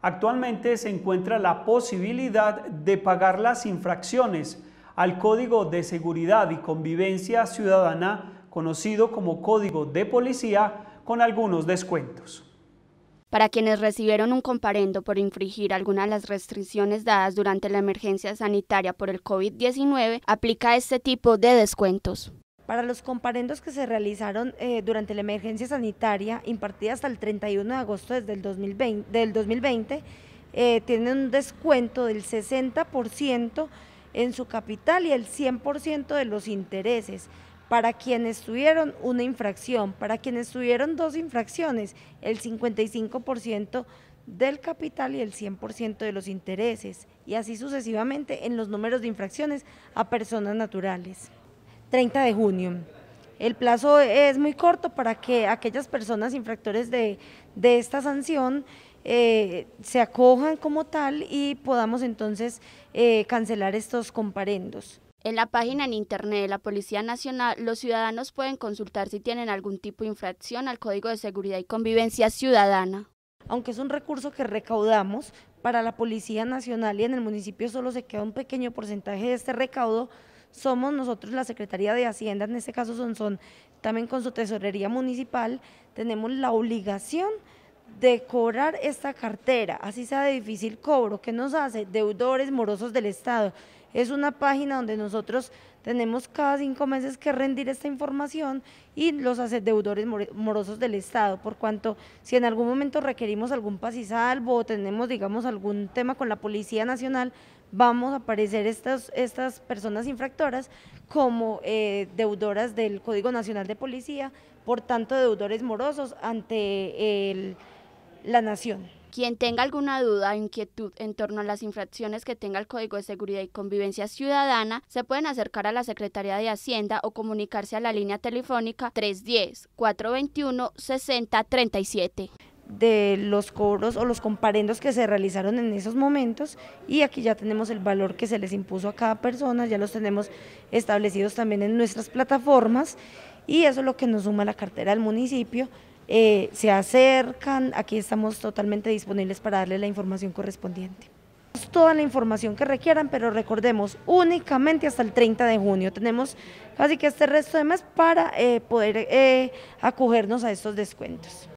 Actualmente se encuentra la posibilidad de pagar las infracciones al Código de Seguridad y Convivencia Ciudadana, conocido como Código de Policía, con algunos descuentos. Para quienes recibieron un comparendo por infringir alguna de las restricciones dadas durante la emergencia sanitaria por el COVID-19, aplica este tipo de descuentos para los comparendos que se realizaron eh, durante la emergencia sanitaria impartida hasta el 31 de agosto desde el 2020, del 2020 eh, tienen un descuento del 60% en su capital y el 100% de los intereses. Para quienes tuvieron una infracción, para quienes tuvieron dos infracciones, el 55% del capital y el 100% de los intereses, y así sucesivamente en los números de infracciones a personas naturales. 30 de junio. El plazo es muy corto para que aquellas personas infractores de, esta sanción eh, se acojan como tal y podamos entonces eh, cancelar estos comparendos. En la página en internet de la Policía Nacional, los ciudadanos pueden consultar si tienen algún tipo de infracción al Código de Seguridad y Convivencia Ciudadana. Aunque es un recurso que recaudamos para la Policía Nacional y en el municipio solo se queda un pequeño porcentaje de este recaudo, somos nosotros la Secretaría de Hacienda, en este caso son, son también con su tesorería municipal, tenemos la obligación de cobrar esta cartera, así sea de difícil cobro, que nos hace deudores morosos del Estado. Es una página donde nosotros tenemos cada cinco meses que rendir esta información y los deudores morosos del Estado, por cuanto si en algún momento requerimos algún pasisalvo o tenemos, digamos, algún tema con la Policía Nacional, vamos a aparecer estas, estas personas infractoras como eh, deudoras del Código Nacional de Policía, por tanto, deudores morosos ante la nación. Quien tenga alguna duda o inquietud en torno a las infracciones que tenga el Código de Seguridad y Convivencia Ciudadana, se pueden acercar a la Secretaría de Hacienda o comunicarse a la línea telefónica 310-421-6037 de los cobros o los comparendos que se realizaron en esos momentos y aquí ya tenemos el valor que se les impuso a cada persona, ya los tenemos establecidos también en nuestras plataformas y eso es lo que nos suma la cartera del municipio eh, se acercan, aquí estamos totalmente disponibles para darle la información correspondiente. Toda la información que requieran, pero recordemos, únicamente hasta el 30 de junio tenemos casi que este resto de mes para eh, poder eh, acogernos a estos descuentos.